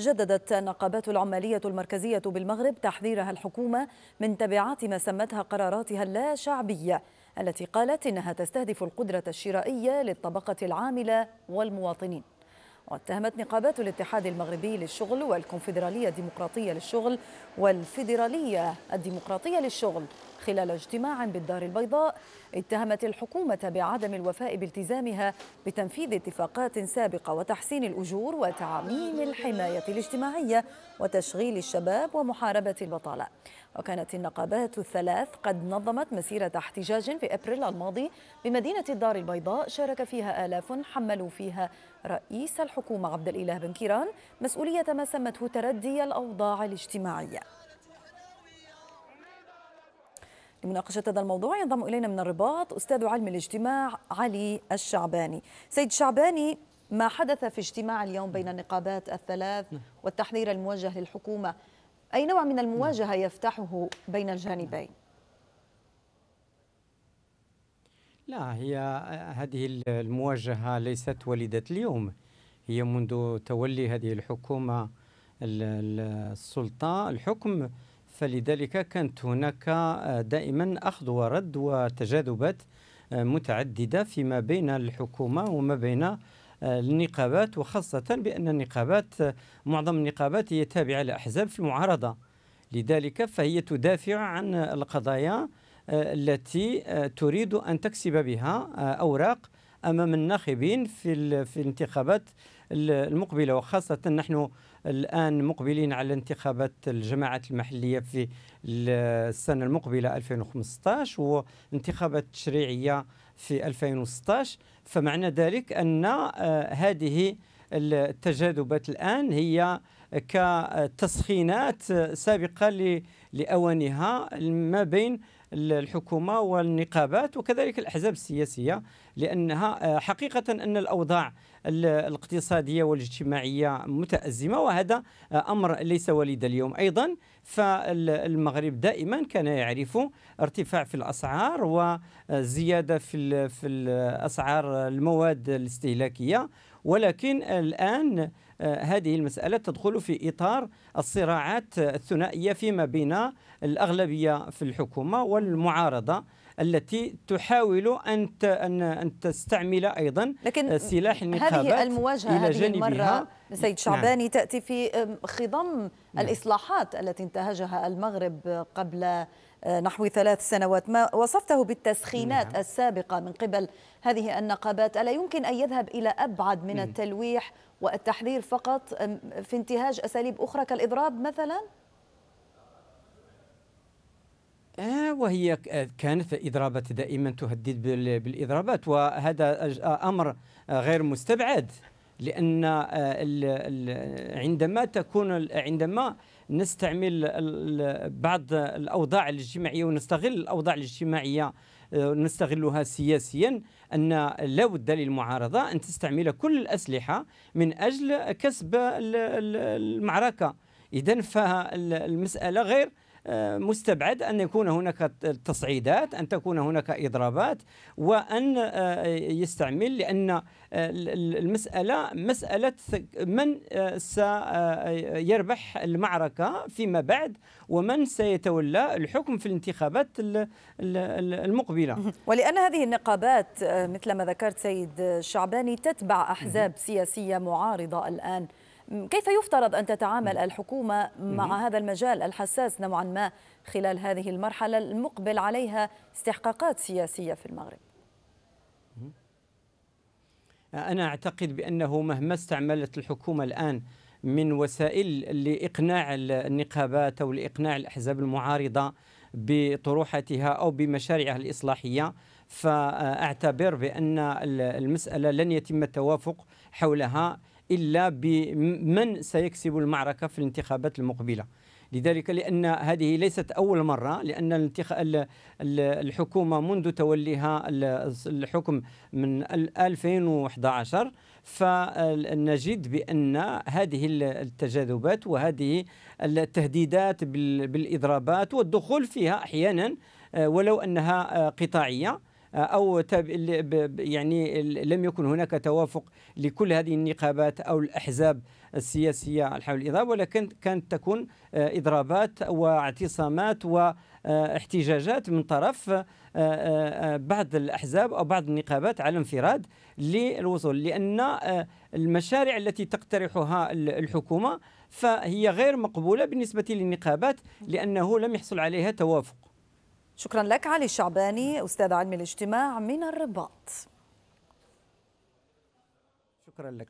جددت النقابات العمالية المركزية بالمغرب تحذيرها الحكومة من تبعات ما سمتها قراراتها اللا شعبية التي قالت إنها تستهدف القدرة الشرائية للطبقة العاملة والمواطنين واتهمت نقابات الاتحاد المغربي للشغل والكونفدرالية الديمقراطية للشغل والفيدرالية الديمقراطية للشغل خلال اجتماع بالدار البيضاء اتهمت الحكومة بعدم الوفاء بالتزامها بتنفيذ اتفاقات سابقة وتحسين الأجور وتعميم الحماية الاجتماعية وتشغيل الشباب ومحاربة البطالة وكانت النقابات الثلاث قد نظمت مسيرة احتجاج في أبريل الماضي بمدينة الدار البيضاء شارك فيها آلاف حملوا فيها رئيس الحكومة عبد الإله بن كيران مسؤولية ما سمته تردي الأوضاع الاجتماعية لمناقشة هذا الموضوع ينضم إلينا من الرباط أستاذ علم الاجتماع علي الشعباني سيد الشعباني ما حدث في اجتماع اليوم بين النقابات الثلاث والتحذير الموجه للحكومة أي نوع من المواجهة يفتحه بين الجانبين؟ لا هي هذه المواجهة ليست وليدة اليوم هي منذ تولي هذه الحكومة السلطة الحكم فلذلك كانت هناك آه، دائما أخذ ورد وتجاذبات آه، متعددة فيما بين الحكومة وما بين آه، النقابات وخاصة بأن النقابات معظم النقابات هي تابعة لأحزاب في المعارضة لذلك فهي تدافع عن القضايا التي تريد أن تكسب بها أوراق امام الناخبين في في الانتخابات المقبله وخاصه نحن الان مقبلين على انتخابات الجماعات المحليه في السنه المقبله 2015 وانتخابات تشريعيه في 2016 فمعنى ذلك ان آه، هذه التجاذبات الآن هي كتسخينات سابقة لأوانها ما بين الحكومة والنقابات وكذلك الأحزاب السياسية لأنها آه، حقيقة أن الأوضاع الاقتصادية والاجتماعية متأزمة وهذا آه، أمر ليس وليد اليوم أيضا فالمغرب دائما كان يعرف ارتفاع في الأسعار وزيادة في في أسعار المواد الاستهلاكية ولكن الآن آه، هذه المسألة تدخل في إطار الصراعات الثنائية فيما بين الأغلبية في الحكومة والمعارضة التي تحاول ان ان ان تستعمل ايضا لكن سلاح النقابات هذه المواجهه الى هذه جانبها المره سيد نعم. شعباني نعم. تاتي في خضم نعم. الاصلاحات التي انتهجها المغرب قبل آه، نحو ثلاث سنوات ما وصفته بالتسخينات نعم. السابقة من قبل هذه النقابات ألا يمكن أن يذهب إلى أبعد من التلويح والتحذير فقط في انتهاج أساليب أخرى كالإضراب مثلا؟ آه، وهي كانت إضرابات دائما تهدد بالإضرابات وهذا أمر غير مستبعد لان آه، عندما تكون عندما نستعمل بعض الاوضاع الاجتماعيه ونستغل الاوضاع الاجتماعيه آه، نستغلها سياسيا ان لا بد للمعارضه ان تستعمل كل الاسلحه من اجل كسب المعركه اذا فالمساله غير مستبعد أن يكون هناك تصعيدات أن تكون هناك إضرابات وأن آه، يستعمل لأن آه، المسألة مسألة من آه، سيربح المعركة فيما بعد ومن سيتولى الحكم في الانتخابات المقبلة ولأن هذه النقابات مثل ما ذكرت سيد الشعباني تتبع أحزاب سياسية معارضة الآن كيف يفترض أن تتعامل الحكومة مع هذا المجال الحساس نوعا ما خلال هذه المرحلة المقبل عليها استحقاقات سياسية في المغرب أنا أعتقد بأنه مهما استعملت الحكومة الآن من وسائل لإقناع النقابات أو لإقناع الأحزاب المعارضة بطروحتها أو بمشاريعها الإصلاحية فأعتبر بأن المسألة لن يتم التوافق حولها إلا بمن سيكسب المعركة في الانتخابات المقبلة لذلك لأن هذه ليست أول مرة لأن الحكومة منذ توليها الحكم من 2011 فنجد بأن هذه التجاذبات وهذه التهديدات بالإضرابات والدخول فيها أحيانا ولو أنها قطاعية او يعني لم يكن هناك توافق لكل هذه النقابات او الاحزاب السياسيه حول الاضراب ولكن كانت تكون آه، اضرابات واعتصامات واحتجاجات من طرف آه، آه، بعض الاحزاب او بعض النقابات على انفراد للوصول لان المشاريع التي تقترحها الحكومه فهي غير مقبوله بالنسبه للنقابات لانه لم يحصل عليها توافق شكرا لك علي الشعباني أستاذ علم الاجتماع من الرباط شكرا لك